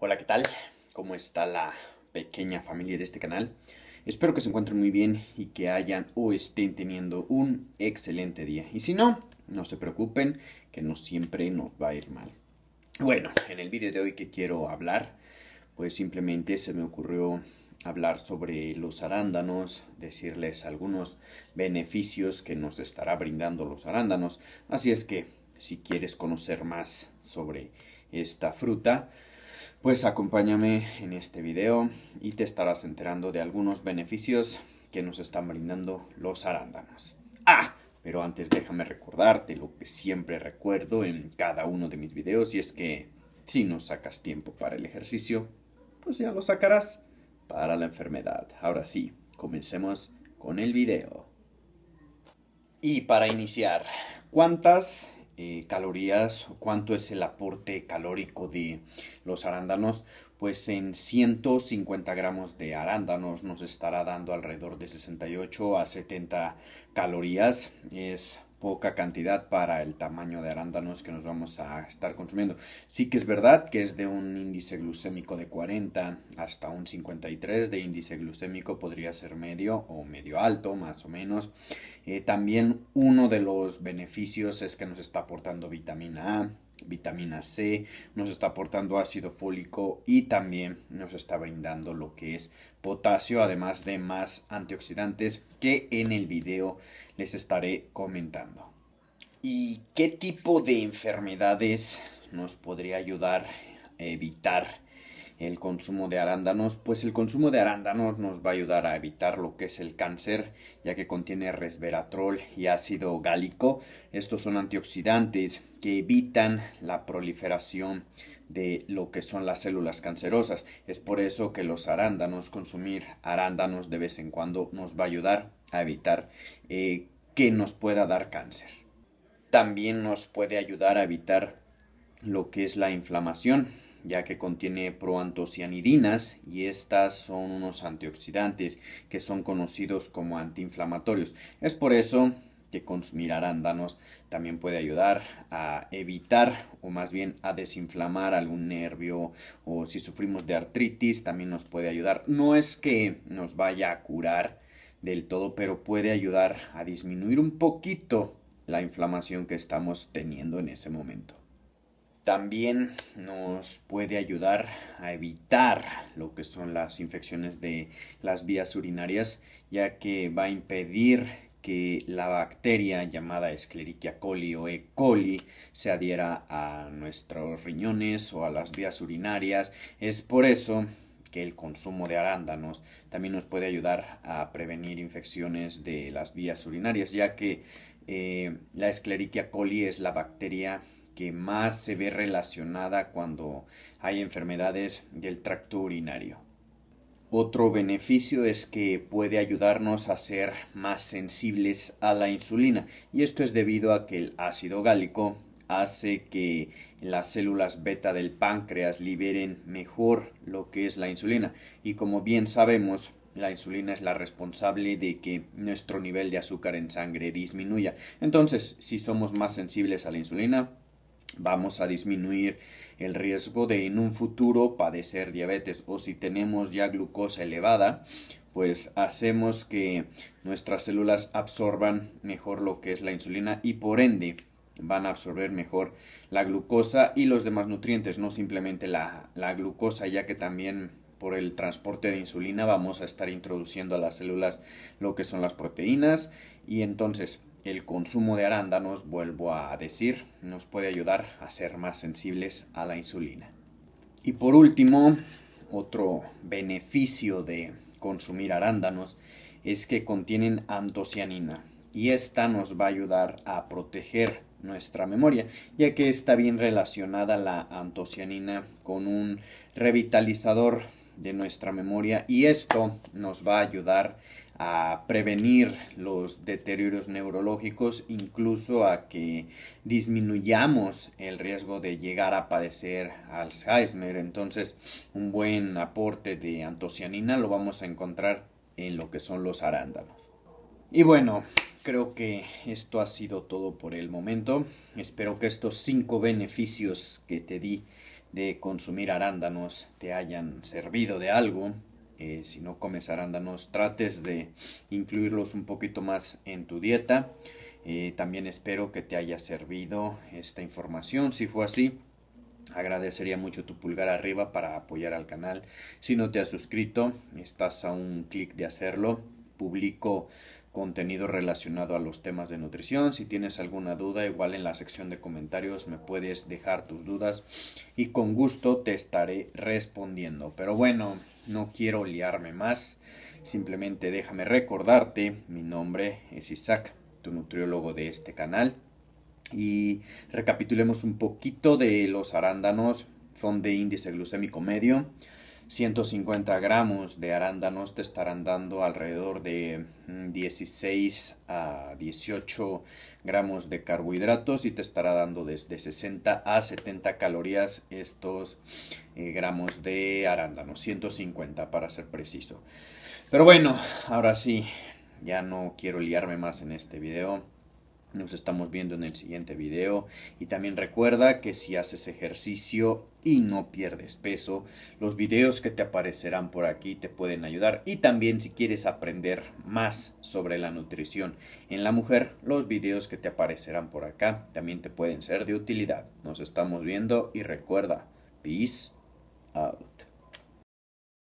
Hola, ¿qué tal? ¿Cómo está la pequeña familia de este canal? Espero que se encuentren muy bien y que hayan o estén teniendo un excelente día. Y si no, no se preocupen, que no siempre nos va a ir mal. Bueno, en el vídeo de hoy que quiero hablar, pues simplemente se me ocurrió hablar sobre los arándanos, decirles algunos beneficios que nos estará brindando los arándanos. Así es que si quieres conocer más sobre esta fruta, pues acompáñame en este video y te estarás enterando de algunos beneficios que nos están brindando los arándanos. ¡Ah! Pero antes déjame recordarte lo que siempre recuerdo en cada uno de mis videos y es que si no sacas tiempo para el ejercicio, pues ya lo sacarás para la enfermedad. Ahora sí, comencemos con el video. Y para iniciar, ¿cuántas eh, calorías, cuánto es el aporte calórico de los arándanos, pues en 150 gramos de arándanos nos estará dando alrededor de 68 a 70 calorías. Es poca cantidad para el tamaño de arándanos que nos vamos a estar consumiendo. Sí que es verdad que es de un índice glucémico de 40 hasta un 53 de índice glucémico, podría ser medio o medio alto, más o menos. Eh, también uno de los beneficios es que nos está aportando vitamina A, vitamina C, nos está aportando ácido fólico y también nos está brindando lo que es potasio, además de más antioxidantes que en el video les estaré comentando. ¿Y qué tipo de enfermedades nos podría ayudar a evitar el consumo de arándanos, pues el consumo de arándanos nos va a ayudar a evitar lo que es el cáncer, ya que contiene resveratrol y ácido gálico. Estos son antioxidantes que evitan la proliferación de lo que son las células cancerosas. Es por eso que los arándanos, consumir arándanos de vez en cuando nos va a ayudar a evitar eh, que nos pueda dar cáncer. También nos puede ayudar a evitar lo que es la inflamación ya que contiene proantocianidinas y estas son unos antioxidantes que son conocidos como antiinflamatorios. Es por eso que consumir arándanos también puede ayudar a evitar o más bien a desinflamar algún nervio o si sufrimos de artritis también nos puede ayudar. No es que nos vaya a curar del todo, pero puede ayudar a disminuir un poquito la inflamación que estamos teniendo en ese momento. También nos puede ayudar a evitar lo que son las infecciones de las vías urinarias, ya que va a impedir que la bacteria llamada Escherichia coli o E. coli se adhiera a nuestros riñones o a las vías urinarias. Es por eso que el consumo de arándanos también nos puede ayudar a prevenir infecciones de las vías urinarias, ya que eh, la Escherichia coli es la bacteria que más se ve relacionada cuando hay enfermedades del tracto urinario. Otro beneficio es que puede ayudarnos a ser más sensibles a la insulina y esto es debido a que el ácido gálico hace que las células beta del páncreas liberen mejor lo que es la insulina y como bien sabemos la insulina es la responsable de que nuestro nivel de azúcar en sangre disminuya entonces si somos más sensibles a la insulina vamos a disminuir el riesgo de en un futuro padecer diabetes o si tenemos ya glucosa elevada, pues hacemos que nuestras células absorban mejor lo que es la insulina y por ende van a absorber mejor la glucosa y los demás nutrientes, no simplemente la, la glucosa, ya que también por el transporte de insulina vamos a estar introduciendo a las células lo que son las proteínas y entonces el consumo de arándanos, vuelvo a decir, nos puede ayudar a ser más sensibles a la insulina. Y por último, otro beneficio de consumir arándanos es que contienen antocianina y esta nos va a ayudar a proteger nuestra memoria, ya que está bien relacionada la antocianina con un revitalizador de nuestra memoria y esto nos va a ayudar a prevenir los deterioros neurológicos, incluso a que disminuyamos el riesgo de llegar a padecer Alzheimer. Entonces, un buen aporte de antocianina lo vamos a encontrar en lo que son los arándanos. Y bueno, creo que esto ha sido todo por el momento. Espero que estos cinco beneficios que te di de consumir arándanos te hayan servido de algo. Eh, si no comes arándanos, trates de incluirlos un poquito más en tu dieta. Eh, también espero que te haya servido esta información. Si fue así, agradecería mucho tu pulgar arriba para apoyar al canal. Si no te has suscrito, estás a un clic de hacerlo. Publico contenido relacionado a los temas de nutrición. Si tienes alguna duda, igual en la sección de comentarios me puedes dejar tus dudas y con gusto te estaré respondiendo. Pero bueno, no quiero liarme más. Simplemente déjame recordarte, mi nombre es Isaac, tu nutriólogo de este canal. Y recapitulemos un poquito de los arándanos. Son de índice glucémico medio. 150 gramos de arándanos te estarán dando alrededor de 16 mm, a 18 gramos de carbohidratos y te estará dando desde 60 a 70 calorías estos eh, gramos de arándanos, 150 para ser preciso. Pero bueno, ahora sí, ya no quiero liarme más en este video. Nos estamos viendo en el siguiente video y también recuerda que si haces ejercicio y no pierdes peso, los videos que te aparecerán por aquí te pueden ayudar y también si quieres aprender más sobre la nutrición en la mujer, los videos que te aparecerán por acá también te pueden ser de utilidad. Nos estamos viendo y recuerda, peace out.